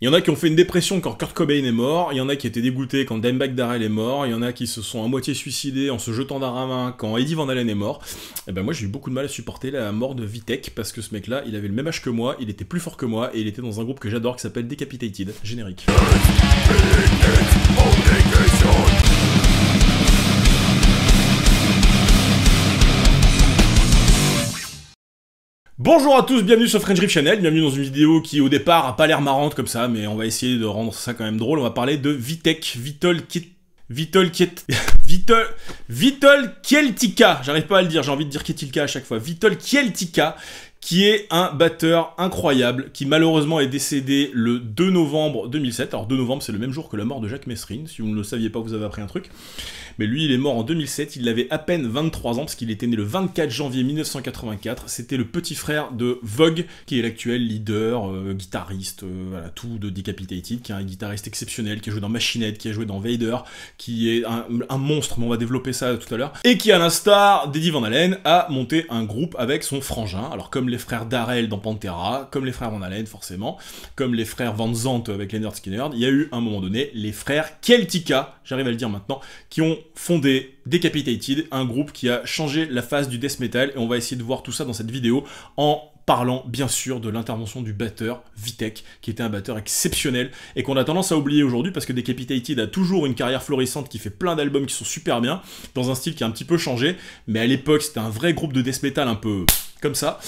Il y en a qui ont fait une dépression quand Kurt Cobain est mort, il y en a qui étaient dégoûtés quand Back Darrell est mort, il y en a qui se sont à moitié suicidés en se jetant d'un ravin quand Eddie Van Halen est mort. Et eh ben moi j'ai eu beaucoup de mal à supporter la mort de Vitek parce que ce mec là il avait le même âge que moi, il était plus fort que moi et il était dans un groupe que j'adore qui s'appelle Decapitated, générique. Bonjour à tous, bienvenue sur French Grip Channel, bienvenue dans une vidéo qui au départ a pas l'air marrante comme ça, mais on va essayer de rendre ça quand même drôle, on va parler de Vitek, Vitol Kit... Vitol Kiet... Vitol... Vitol Kieltika, j'arrive pas à le dire, j'ai envie de dire Kietilka à chaque fois, Vitol Kieltika, qui est un batteur incroyable, qui malheureusement est décédé le 2 novembre 2007. Alors 2 novembre, c'est le même jour que la mort de Jacques Messrine, si vous ne le saviez pas, vous avez appris un truc. Mais lui, il est mort en 2007, il avait à peine 23 ans, parce qu'il était né le 24 janvier 1984. C'était le petit frère de Vogue, qui est l'actuel leader, euh, guitariste, euh, voilà, tout de Decapitated, qui est un guitariste exceptionnel, qui a joué dans Machinette, qui a joué dans Vader, qui est un, monstre, mais on va développer ça tout à l'heure, et qui, à l'instar d'Eddie Van Halen, a monté un groupe avec son frangin, alors comme les frères Darrell dans Pantera, comme les frères Van Halen, forcément, comme les frères Van Zant avec Leonard Skinner, il y a eu, à un moment donné, les frères Keltica, j'arrive à le dire maintenant, qui ont fondé Decapitated, un groupe qui a changé la face du death metal, et on va essayer de voir tout ça dans cette vidéo en parlant bien sûr de l'intervention du batteur Vitek, qui était un batteur exceptionnel et qu'on a tendance à oublier aujourd'hui parce que Decapitated a toujours une carrière florissante qui fait plein d'albums qui sont super bien, dans un style qui a un petit peu changé, mais à l'époque c'était un vrai groupe de death metal un peu comme ça,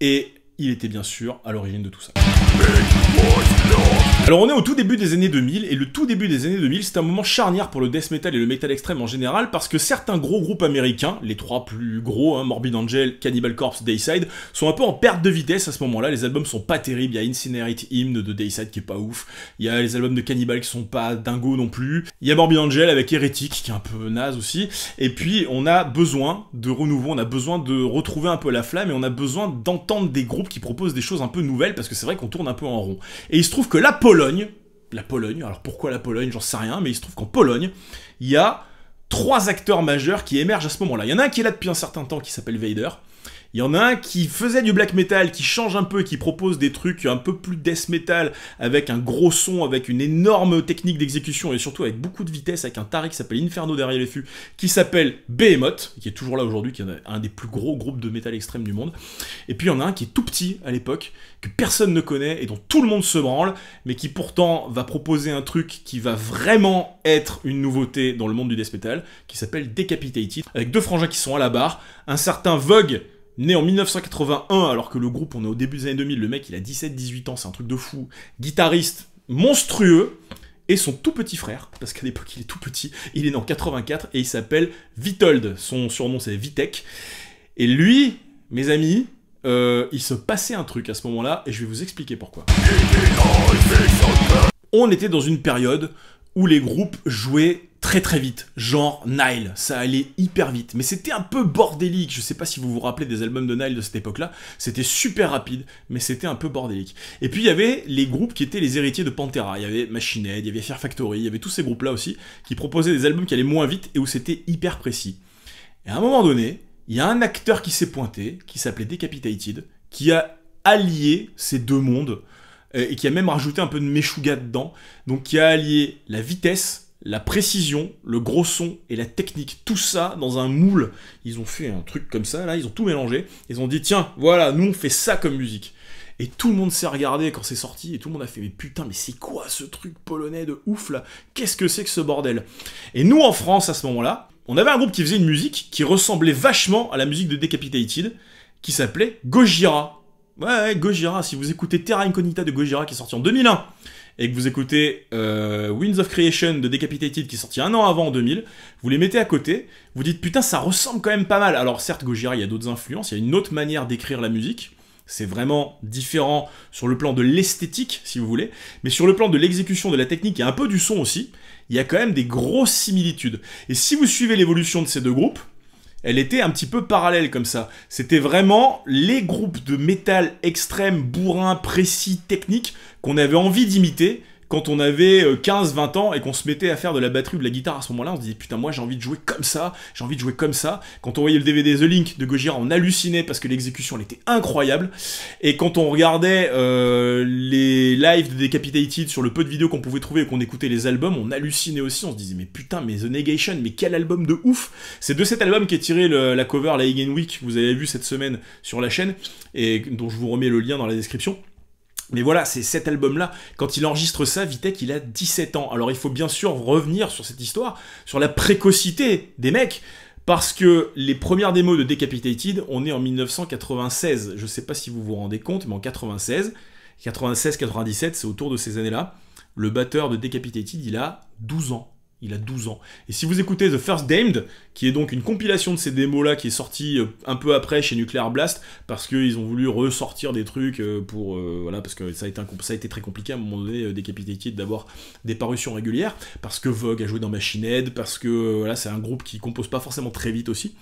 et il était bien sûr à l'origine de tout ça. Alors on est au tout début des années 2000, et le tout début des années 2000, c'est un moment charnière pour le death metal et le metal extrême en général, parce que certains gros groupes américains, les trois plus gros, hein, Morbid Angel, Cannibal Corpse, Dayside, sont un peu en perte de vitesse à ce moment-là, les albums sont pas terribles, il y a Incinerate Hymn de Dayside qui est pas ouf, il y a les albums de Cannibal qui sont pas Dingo non plus, il y a Morbid Angel avec Heretic qui est un peu naze aussi, et puis on a besoin de renouveau, on a besoin de retrouver un peu la flamme, et on a besoin d'entendre des groupes qui proposent des choses un peu nouvelles, parce que c'est vrai qu'on tourne un peu en rond. Et il se trouve que la Pologne, la Pologne, alors pourquoi la Pologne, j'en sais rien, mais il se trouve qu'en Pologne, il y a trois acteurs majeurs qui émergent à ce moment-là. Il y en a un qui est là depuis un certain temps qui s'appelle Vader, il y en a un qui faisait du black metal, qui change un peu, qui propose des trucs un peu plus death metal, avec un gros son, avec une énorme technique d'exécution et surtout avec beaucoup de vitesse, avec un taré qui s'appelle Inferno derrière les fûts, qui s'appelle Behemoth, qui est toujours là aujourd'hui, qui est un des plus gros groupes de métal extrême du monde. Et puis il y en a un qui est tout petit à l'époque, que personne ne connaît et dont tout le monde se branle, mais qui pourtant va proposer un truc qui va vraiment être une nouveauté dans le monde du death metal, qui s'appelle Decapitated, avec deux frangins qui sont à la barre, un certain Vogue Né en 1981, alors que le groupe, on est au début des années 2000, le mec il a 17-18 ans, c'est un truc de fou, guitariste monstrueux, et son tout petit frère, parce qu'à l'époque il est tout petit, il est né en 84 et il s'appelle Vitold, son surnom c'est Vitek. Et lui, mes amis, euh, il se passait un truc à ce moment-là, et je vais vous expliquer pourquoi. On était dans une période où les groupes jouaient très très vite, genre Nile, ça allait hyper vite, mais c'était un peu bordélique, je sais pas si vous vous rappelez des albums de Nile de cette époque-là, c'était super rapide, mais c'était un peu bordélique. Et puis il y avait les groupes qui étaient les héritiers de Pantera, il y avait Machine Head, il y avait Fear Factory, il y avait tous ces groupes-là aussi, qui proposaient des albums qui allaient moins vite et où c'était hyper précis. Et à un moment donné, il y a un acteur qui s'est pointé, qui s'appelait Decapitated, qui a allié ces deux mondes, euh, et qui a même rajouté un peu de Meshuga dedans, donc qui a allié la vitesse la précision, le gros son et la technique, tout ça dans un moule. Ils ont fait un truc comme ça, là, ils ont tout mélangé. Ils ont dit, tiens, voilà, nous on fait ça comme musique. Et tout le monde s'est regardé quand c'est sorti, et tout le monde a fait, mais putain, mais c'est quoi ce truc polonais de ouf là Qu'est-ce que c'est que ce bordel Et nous en France à ce moment-là, on avait un groupe qui faisait une musique qui ressemblait vachement à la musique de Decapitated, qui s'appelait Gojira. Ouais, Gojira, si vous écoutez Terra Incognita de Gojira qui est sorti en 2001, et que vous écoutez euh, Winds of Creation de Decapitated qui est sorti un an avant en 2000, vous les mettez à côté, vous dites putain ça ressemble quand même pas mal. Alors certes Gojira il y a d'autres influences, il y a une autre manière d'écrire la musique, c'est vraiment différent sur le plan de l'esthétique si vous voulez, mais sur le plan de l'exécution de la technique et un peu du son aussi, il y a quand même des grosses similitudes. Et si vous suivez l'évolution de ces deux groupes, elle était un petit peu parallèle comme ça. C'était vraiment les groupes de métal extrême, bourrin, précis, techniques, qu'on avait envie d'imiter quand on avait 15-20 euh, ans et qu'on se mettait à faire de la batterie ou de la guitare à ce moment-là, on se disait putain moi j'ai envie de jouer comme ça, j'ai envie de jouer comme ça. Quand on voyait le DVD The Link de Gojira, on hallucinait parce que l'exécution elle était incroyable. Et quand on regardait euh, les lives de Decapitated sur le peu de vidéos qu'on pouvait trouver et qu'on écoutait les albums, on hallucinait aussi, on se disait mais putain mais The Negation, mais quel album de ouf C'est de cet album qui est tiré la cover La Again Week que vous avez vu cette semaine sur la chaîne et dont je vous remets le lien dans la description. Mais voilà, c'est cet album-là, quand il enregistre ça, Vitek, il a 17 ans. Alors il faut bien sûr revenir sur cette histoire, sur la précocité des mecs, parce que les premières démos de Decapitated, on est en 1996. Je ne sais pas si vous vous rendez compte, mais en 96, 96-97, c'est autour de ces années-là, le batteur de Decapitated, il a 12 ans. Il a 12 ans. Et si vous écoutez The First Damned, qui est donc une compilation de ces démos-là qui est sortie euh, un peu après chez Nuclear Blast, parce qu'ils ont voulu ressortir des trucs euh, pour... Euh, voilà, parce que ça a, été très compliqué à un moment donné, Decapitated, d'avoir des parutions régulières, parce que Vogue a joué dans Machine Head, parce que voilà, c'est un groupe qui compose pas forcément très vite aussi.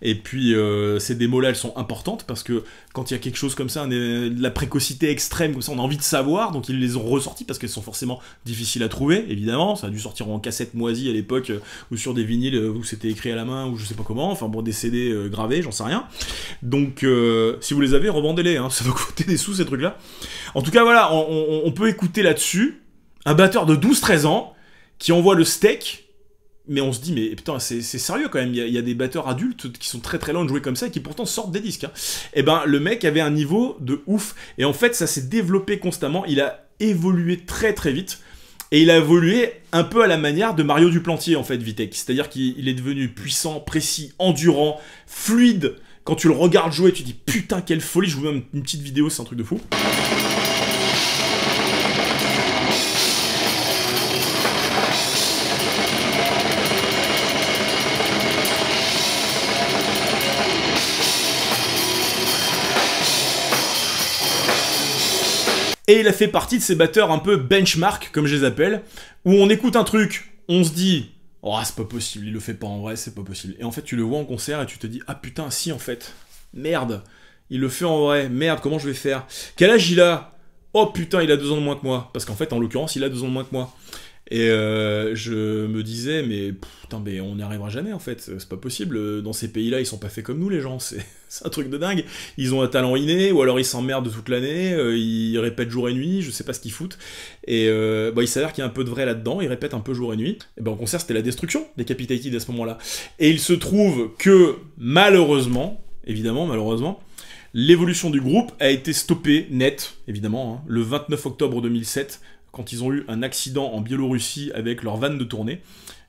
Et puis, ces démos-là, elles sont importantes, parce que quand il y a quelque chose comme ça, la précocité extrême, comme ça, on a envie de savoir, donc ils les ont ressortis, parce qu'elles sont forcément difficiles à trouver, évidemment, ça a dû sortir en cassette moi, à l'époque, euh, ou sur des vinyles euh, où c'était écrit à la main, ou je sais pas comment, enfin bon, des CD euh, gravés, j'en sais rien. Donc, si vous les avez, revendez-les, hein, ça va coûter des sous ces trucs-là. En tout cas, voilà, on, peut écouter là-dessus un batteur de 12-13 ans qui envoie le steak. Mais on se dit, mais putain, c'est sérieux quand même. Il y, a des batteurs adultes qui sont très très loin de jouer comme ça et qui pourtant sortent des disques. Hein. Et eh ben, le mec avait un niveau de ouf. Et en fait, ça s'est développé constamment. Il a évolué très très vite. Et il a évolué un peu à la manière de Mario Duplantier, en fait, Vitek. C'est-à-dire qu'il est devenu puissant, précis, endurant, fluide. Quand tu le regardes jouer, tu dis putain, quelle folie. Je vous mets une petite vidéo, c'est un truc de fou. Et il a fait partie de ces batteurs un peu benchmark, comme je les appelle, où on écoute un truc, on se dit Oh, c'est pas possible, il le fait pas en vrai, c'est pas possible. Et en fait, tu le vois en concert et tu te dis Ah putain, si en fait, merde, il le fait en vrai, merde, comment je vais faire Quel âge il a Oh putain, il a deux ans de moins que moi. Parce qu'en fait, en l'occurrence, il a deux ans de moins que moi. Et euh, je me disais, mais putain, mais on n'y arrivera jamais en fait, c'est pas possible. Dans ces pays-là, ils sont pas faits comme nous, les gens, c'est un truc de dingue. Ils ont un talent inné, ou alors ils s'emmerdent toute l'année, euh, ils répètent jour et nuit, je sais pas ce qu'ils foutent. Et euh, bah, il s'avère qu'il y a un peu de vrai là-dedans, ils répètent un peu jour et nuit. Et ben en concert, c'était la destruction des Capitated à ce moment-là. Et il se trouve que, malheureusement, évidemment, malheureusement, L'évolution du groupe a été stoppée net, évidemment, hein. le 29 octobre 2007 quand ils ont eu un accident en Biélorussie avec leur van de tournée,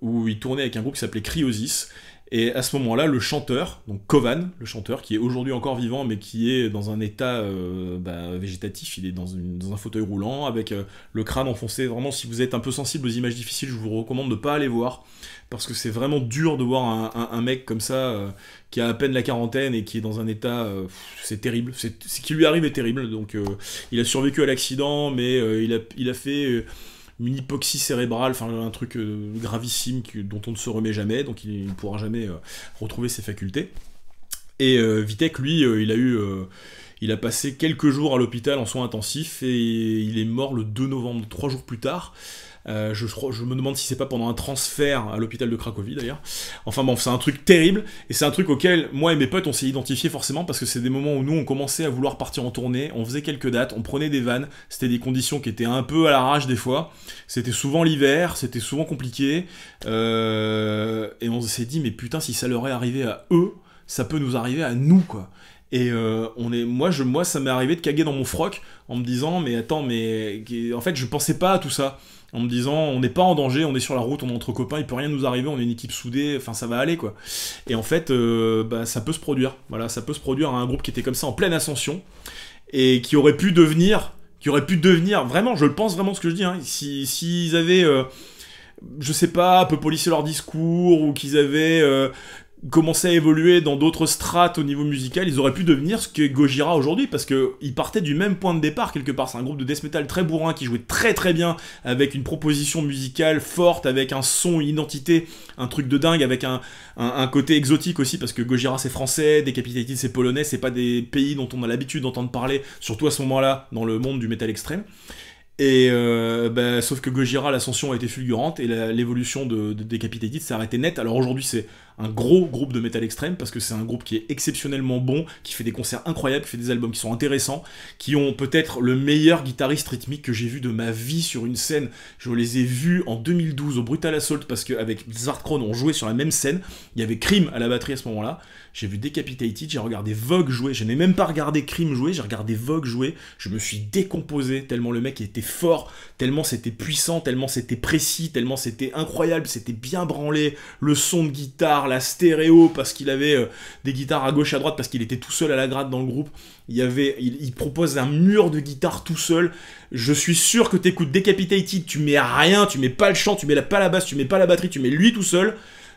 où ils tournaient avec un groupe qui s'appelait Cryosis, et à ce moment-là, le chanteur, donc Kovan, le chanteur, qui est aujourd'hui encore vivant, mais qui est dans un état euh, bah, végétatif, il est dans, un fauteuil roulant, avec euh, le crâne enfoncé. Vraiment, si vous êtes un peu sensible aux images difficiles, je vous recommande de ne pas aller voir, parce que c'est vraiment dur de voir un, mec comme ça, euh, qui a à peine la quarantaine et qui est dans un état... c'est terrible, ce qui lui arrive est terrible. Donc, il a survécu à l'accident, mais il, il a fait une hypoxie cérébrale, enfin un truc euh, gravissime dont on ne se remet jamais, donc il ne pourra jamais euh, retrouver ses facultés. Et euh, Vitek, lui, il a eu... Il a passé quelques jours à l'hôpital en soins intensifs et il est mort le 2 novembre, trois jours plus tard, euh, je, me demande si c'est pas pendant un transfert à l'hôpital de Cracovie d'ailleurs. Enfin bon, c'est un truc terrible et c'est un truc auquel moi et mes potes on s'est identifié forcément parce que c'est des moments où nous on commençait à vouloir partir en tournée, on faisait quelques dates, on prenait des vannes, c'était des conditions qui étaient un peu à l'arrache des fois. C'était souvent l'hiver, c'était souvent compliqué euh, et on s'est dit mais putain si ça leur est arrivé à eux, ça peut nous arriver à nous quoi. Et euh, moi, moi, ça m'est arrivé de caguer dans mon froc en me disant, mais attends, mais en fait, je pensais pas à tout ça en me disant on n'est pas en danger, on est sur la route, on est entre copains, il peut rien nous arriver, on est une équipe soudée, enfin ça va aller quoi. Et en fait, euh, bah, ça peut se produire. Voilà, ça peut se produire à un groupe qui était comme ça en pleine ascension et qui aurait pu devenir, qui aurait pu devenir vraiment, je le pense vraiment ce que je dis, hein, s'ils si, avaient euh, je sais pas, un peu polissé leur discours, ou qu'ils avaient, euh, commençaient à évoluer dans d'autres strates au niveau musical, ils auraient pu devenir ce que Gojira aujourd'hui, parce qu'ils partaient du même point de départ quelque part. C'est un groupe de death metal très bourrin qui jouait très très bien, avec une proposition musicale forte, avec un son, une identité, un truc de dingue, avec un, côté exotique aussi, parce que Gojira c'est français, Decapitated c'est polonais, c'est pas des pays dont on a l'habitude d'entendre parler, surtout à ce moment-là, dans le monde du metal extrême. Et euh, bah, sauf que Gojira, l'ascension a été fulgurante et l'évolution de, de Decapitated s'est arrêtée net. Alors aujourd'hui, c'est un gros groupe de métal extrême, parce que c'est un groupe qui est exceptionnellement bon, qui fait des concerts incroyables, qui fait des albums qui sont intéressants, qui ont peut-être le meilleur guitariste rythmique que j'ai vu de ma vie sur une scène. Je les ai vus en 2012 au Brutal Assault, parce qu'avec Blizzard on jouait sur la même scène. Il y avait Crime à la batterie à ce moment-là. J'ai vu Decapitated, j'ai regardé Vogue jouer, je n'ai même pas regardé Crime jouer, j'ai regardé Vogue jouer, je me suis décomposé tellement le mec était fort, tellement c'était puissant, tellement c'était précis, tellement c'était incroyable, c'était bien branlé, le son de guitare, la stéréo, parce qu'il avait euh, des guitares à gauche, à droite, parce qu'il était tout seul à la grade dans le groupe. Il, y avait, il, propose un mur de guitare tout seul. Je suis sûr que t'écoutes Decapitated, tu mets rien, tu mets pas le chant, tu mets pas la basse, tu mets pas la batterie, tu mets lui tout seul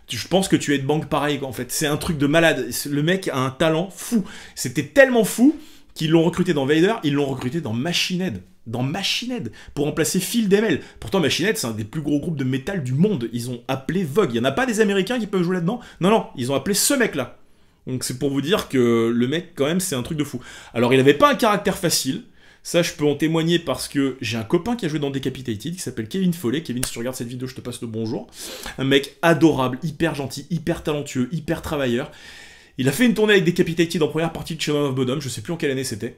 je pense que tu es de banque pareil quoi, en fait. C'est un truc de malade. Le mec a un talent fou. C'était tellement fou qu'ils l'ont recruté dans Vader, ils l'ont recruté dans Machine Head dans Machined, pour remplacer Phil Demel. Pourtant, Machine c'est un des plus gros groupes de métal du monde. Ils ont appelé Vogue. Il n'y en a pas des Américains qui peuvent jouer là-dedans. Non, non, ils ont appelé ce mec-là. Donc c'est pour vous dire que le mec, quand même, c'est un truc de fou. Alors, il n'avait pas un caractère facile. Ça, je peux en témoigner parce que j'ai un copain qui a joué dans Decapitated qui s'appelle Kevin Follet. Kevin, si tu regardes cette vidéo, je te passe le bonjour. Un mec adorable, hyper gentil, hyper talentueux, hyper travailleur. Il a fait une tournée avec Decapitated en première partie de Shadow of Bodom, je sais plus en quelle année c'était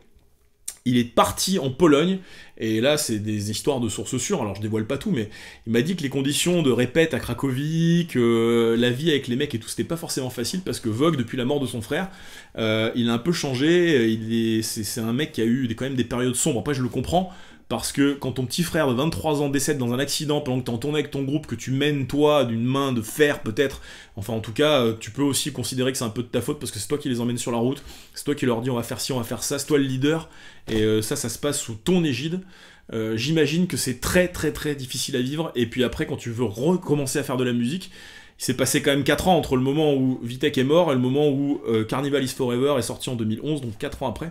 il est parti en Pologne, et là c'est des histoires de sources sûres, alors je dévoile pas tout, mais il m'a dit que les conditions de répète à Cracovie, que la vie avec les mecs et tout, c'était pas forcément facile, parce que Vogue, depuis la mort de son frère, euh, il a un peu changé, il est, c'est, un mec qui a eu des, quand même des périodes sombres, après je le comprends, parce que quand ton petit frère de 23 ans décède dans un accident pendant que tu en tournée avec ton groupe, que tu mènes toi d'une main de fer peut-être, enfin en tout cas, euh, tu peux aussi considérer que c'est un peu de ta faute parce que c'est toi qui les emmènes sur la route, c'est toi qui leur dis on va faire ci, on va faire ça, c'est toi le leader, et euh, ça, ça se passe sous ton égide. Euh, j'imagine que c'est très très très difficile à vivre, et puis après quand tu veux recommencer à faire de la musique, il s'est passé quand même 4 ans entre le moment où Vitek est mort et le moment où Carnival is Forever est sorti en 2011, donc 4 ans après.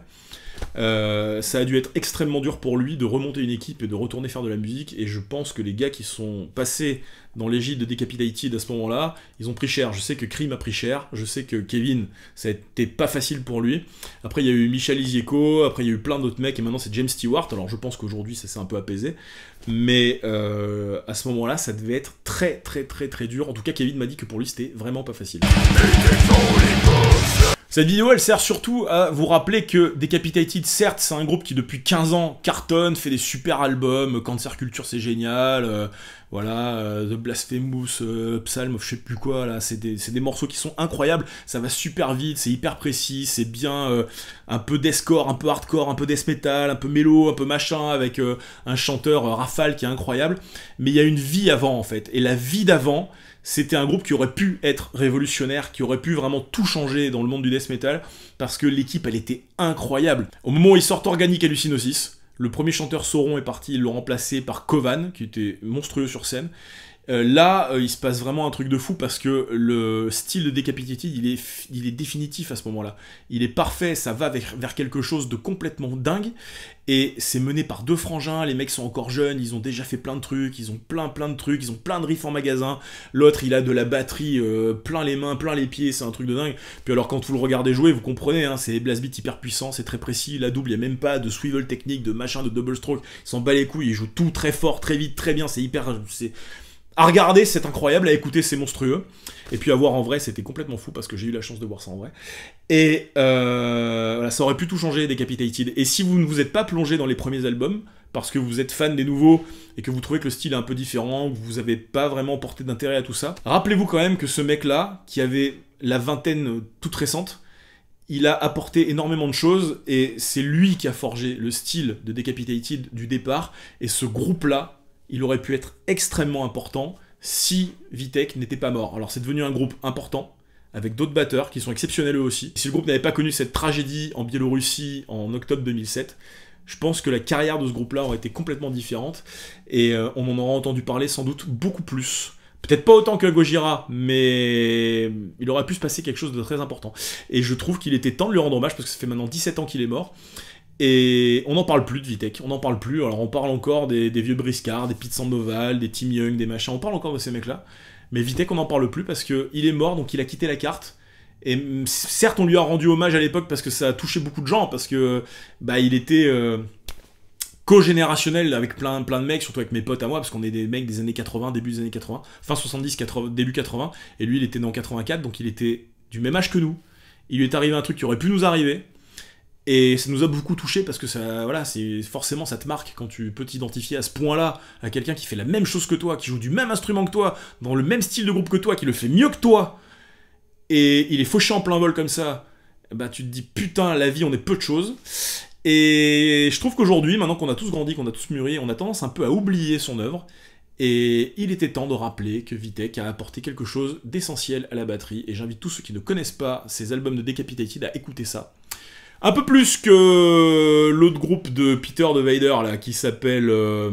Euh, ça a dû être extrêmement dur pour lui de remonter une équipe et de retourner faire de la musique. Et je pense que les gars qui sont passés dans l'égide de Decapitated à ce moment-là, ils ont pris cher. Je sais que Krim a pris cher. Je sais que Kevin, ça n'était pas facile pour lui. Après, il y a eu Michel Izieko. Après, il y a eu plein d'autres mecs. Et maintenant, c'est James Stewart. Alors, je pense qu'aujourd'hui, ça s'est un peu apaisé. Mais euh, à ce moment-là, ça devait être très, très, très, très dur. En tout cas, Kevin m'a dit que pour lui, c'était vraiment pas facile. Cette vidéo, elle sert surtout à vous rappeler que Decapitated, certes, c'est un groupe qui depuis 15 ans cartonne, fait des super albums, Cancer Culture, c'est génial, euh, voilà, euh, The Blasphemous, euh, Psalm, je sais plus quoi, là, c'est des, morceaux qui sont incroyables, ça va super vite, c'est hyper précis, c'est bien un peu deathcore, un peu hardcore, un peu death metal, un peu mélo, un peu machin, avec un chanteur Rafale qui est incroyable, mais il y a une vie avant, en fait, et la vie d'avant, c'était un groupe qui aurait pu être révolutionnaire, qui aurait pu vraiment tout changer dans le monde du death metal, parce que l'équipe, elle était incroyable. Au moment où ils sortent Organic Hallucinosis, le premier chanteur Sauron est parti, ils l'ont remplacé par Kovan, qui était monstrueux sur scène. Euh, là, euh, il se passe vraiment un truc de fou parce que le style de Decapitated, il est, il est définitif à ce moment-là. Il est parfait, ça va vers, quelque chose de complètement dingue. Et c'est mené par deux frangins, les mecs sont encore jeunes, ils ont déjà fait plein de trucs, ils ont plein plein de trucs, ils ont plein de riffs en magasin. L'autre, il a de la batterie euh, plein les mains, plein les pieds, c'est un truc de dingue. Puis alors quand vous le regardez jouer, vous comprenez, hein, c'est blast beat hyper puissant, c'est très précis, la double, il a même pas de swivel technique, de machin, de double stroke, ils s'en bat les couilles, ils jouent tout très fort, très vite, très bien, c'est hyper... À regarder, c'est incroyable, à écouter, c'est monstrueux. Et puis à voir en vrai, c'était complètement fou parce que j'ai eu la chance de voir ça en vrai. Et euh, ça aurait pu tout changer, Decapitated. Et si vous ne vous êtes pas plongé dans les premiers albums, parce que vous êtes fan des nouveaux et que vous trouvez que le style est un peu différent, que vous n'avez pas vraiment porté d'intérêt à tout ça, rappelez-vous quand même que ce mec-là, qui avait la vingtaine toute récente, il a apporté énormément de choses et c'est lui qui a forgé le style de Decapitated du départ. Et ce groupe-là, il aurait pu être extrêmement important si Vitek n'était pas mort. Alors c'est devenu un groupe important, avec d'autres batteurs qui sont exceptionnels eux aussi. Si le groupe n'avait pas connu cette tragédie en Biélorussie en octobre 2007, je pense que la carrière de ce groupe-là aurait été complètement différente, et euh, on en aurait entendu parler sans doute beaucoup plus. Peut-être pas autant que Gojira, mais il aurait pu se passer quelque chose de très important. Et je trouve qu'il était temps de lui rendre hommage, parce que ça fait maintenant 17 ans qu'il est mort, et on n'en parle plus de Vitek, on n'en parle plus. Alors on parle encore des, vieux briscards, des Pete Sandoval, des Tim Young, des machins, on parle encore de ces mecs-là. Mais Vitek, on n'en parle plus parce qu'il est mort, donc il a quitté la carte. Et certes, on lui a rendu hommage à l'époque parce que ça a touché beaucoup de gens, parce que bah, il était euh, co-générationnel avec plein, plein de mecs, surtout avec mes potes à moi, parce qu'on est des mecs des années 80, début des années 80, fin 70, 80, début 80, et lui, il était en 84, donc il était du même âge que nous. Il lui est arrivé un truc qui aurait pu nous arriver, et ça nous a beaucoup touché parce que ça, voilà, c'est forcément ça te marque quand tu peux t'identifier à ce point-là à quelqu'un qui fait la même chose que toi, qui joue du même instrument que toi, dans le même style de groupe que toi, qui le fait mieux que toi, et il est fauché en plein vol comme ça. Bah tu te dis putain, la vie, on est peu de choses. Et je trouve qu'aujourd'hui, maintenant qu'on a tous grandi, qu'on a tous mûri, on a tendance un peu à oublier son œuvre. Et il était temps de rappeler que Vitek a apporté quelque chose d'essentiel à la batterie. Et j'invite tous ceux qui ne connaissent pas ses albums de Decapitated à écouter ça un peu plus que l'autre groupe de Peter de Vader, là, qui s'appelle... Euh,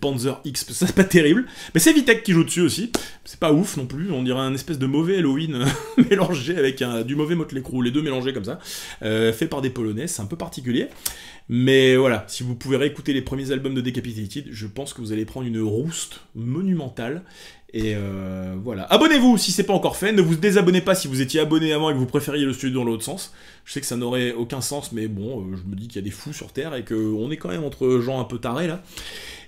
Panzer X, ça c'est pas terrible. Mais c'est Vitek qui joue dessus aussi. C'est pas ouf non plus, on dirait un espèce de mauvais Halloween euh, mélangé avec un, du mauvais Motley Crue, les deux mélangés comme ça, euh, fait par des Polonais, c'est un peu particulier. Mais voilà, si vous pouvez réécouter les premiers albums de Decapitated, je pense que vous allez prendre une rouste monumentale. Et euh, voilà. Abonnez-vous si c'est pas encore fait. Ne vous désabonnez pas si vous étiez abonné avant et que vous préfériez le studio dans l'autre sens. Je sais que ça n'aurait aucun sens, mais bon, euh, je me dis qu'il y a des fous sur Terre et qu'on est quand même entre gens un peu tarés là.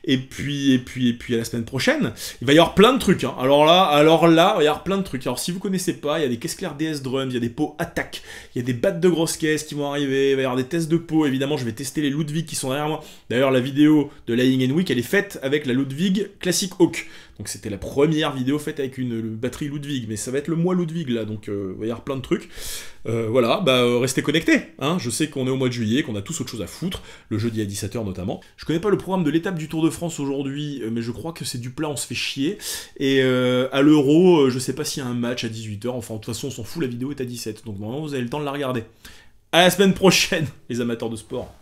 Et puis, et puis, et puis, à la semaine prochaine, il va y avoir plein de trucs. Hein. Alors là, alors là, il va y avoir plein de trucs. Alors si vous connaissez pas, il y a des caisses claires DS Drums, il y a des pots attaque, il y a des battes de grosses caisses qui vont arriver, il va y avoir des tests de pots. Évidemment, je vais tester les Ludwig qui sont derrière moi. D'ailleurs, la vidéo de Lying and Week, elle est faite avec la Ludwig Classic Hawk. Donc c'était la première vidéo faite avec une batterie Ludwig, mais ça va être le mois Ludwig là, donc euh, il va y avoir plein de trucs. Euh, voilà, bah euh, restez connectés, hein. je sais qu'on est au mois de juillet, qu'on a tous autre chose à foutre, le jeudi à 17h notamment. Je connais pas le programme de l'étape du Tour de France aujourd'hui, mais je crois que c'est du plat, on se fait chier. Et à l'euro, je sais pas s'il y a un match à 18h, enfin de toute façon on s'en fout, la vidéo est à 17, donc normalement vous avez le temps de la regarder. À la semaine prochaine, les amateurs de sport